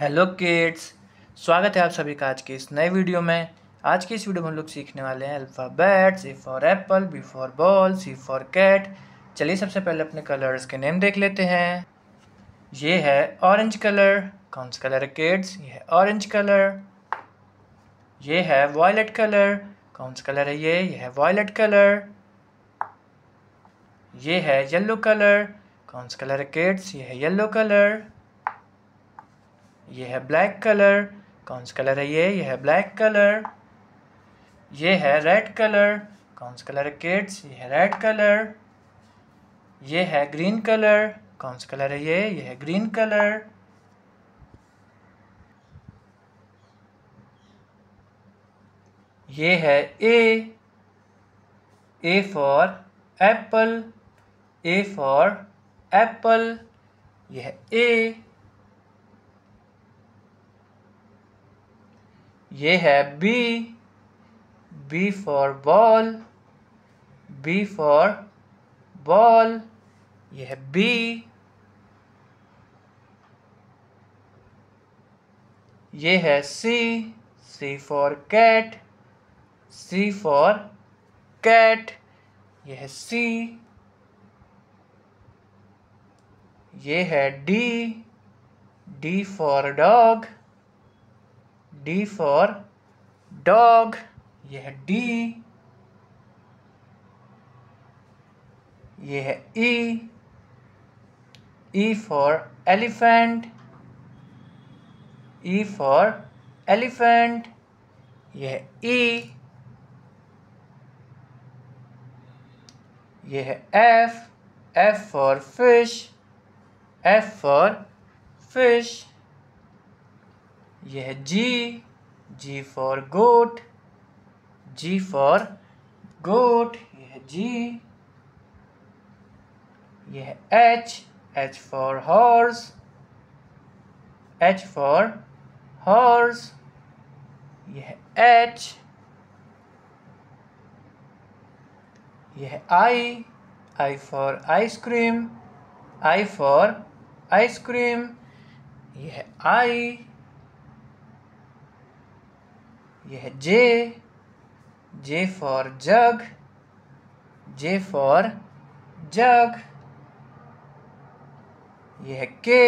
Hello kids स्वागत है आप सभी का आज के इस नए वीडियो में आज की इस वीडियो में हम लोग सीखने वाले हैं alphabet C for apple B for ball C for cat चलिए सबसे पहले अपने कलर्स के नेम देख लेते हैं ये है ऑरेंज कलर कौन सा कलर है किड्स ये है ऑरेंज कलर ये है वॉयलेट कलर कौन सा कलर है ये ये है वॉयलेट कलर ये है येल्लो कलर कौन सा कलर है किड्स ये है येल्लो कलर ये है ब्लैक कलर कौन सा कलर है ये ये है ब्लैक कलर ये है रेड कलर कौन सा कलर है किड्स ये है रेड कलर ये है ग्रीन कलर कौन सा कलर है ये ये है ग्रीन कलर ये है A A for apple A for apple यह ए ये है B B for ball B for ball ये है बी ये है C C for cat C for cat ये है सी ये है D D for dog D for dog यह है डी यह है E E for elephant E for elephant यह ई e. यह F F for fish F for fish ये है जी जी फॉर गोट जी फॉर गोट यह है जी यह है H H for horse H for horse यह है एच यह I I for ice cream I for ice cream यह आई ये है जे J for jug J for jug ये है K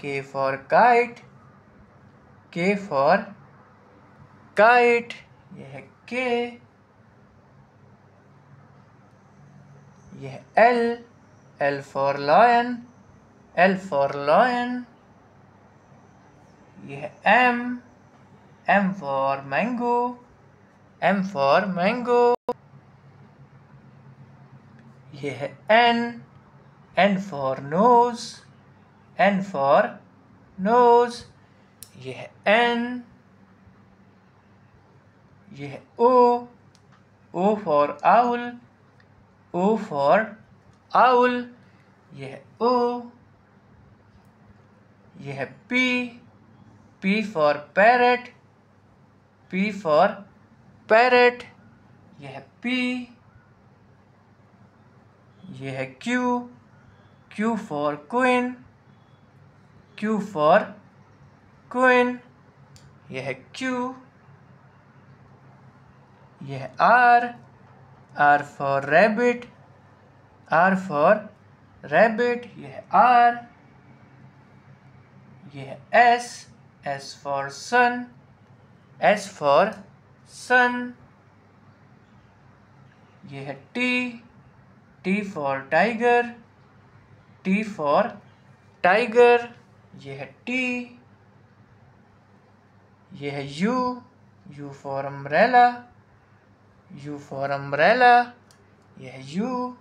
K for kite K for kite ये है के यह L L for lion L for lion यह M M for mango. M for mango. ये है N. N for nose. N for nose. ये है N. ये है O. O for owl. O for owl. ये है O. ये है P. P for parrot. P for parrot. ये है पी ये है Q Q for queen. Q for queen. ये है क्यू ये है R R for rabbit. R for rabbit. ये है आर ये है S S for sun S for sun ये है T T for tiger T for tiger ये है टी ये है U U for umbrella U for umbrella ये है यू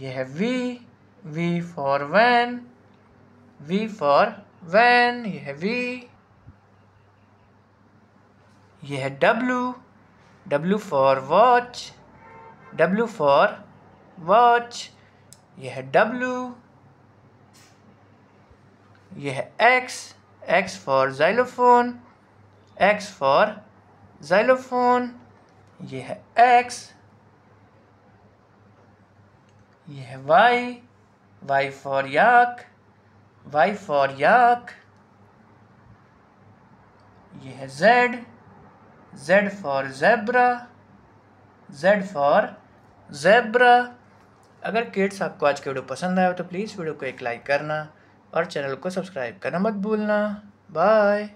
ये है we we for van V for van ये है वी ये है W W for watch W for watch ये है डब्लू ये है X X for xylophone X for xylophone ये है एक्स ये है Y Y for yak Y for yak ये है Z Z for zebra, Z for zebra. अगर किड्स आपको आज के वीडियो पसंद आया हो तो प्लीज़ वीडियो को एक लाइक करना और चैनल को सब्सक्राइब करना मत भूलना बाय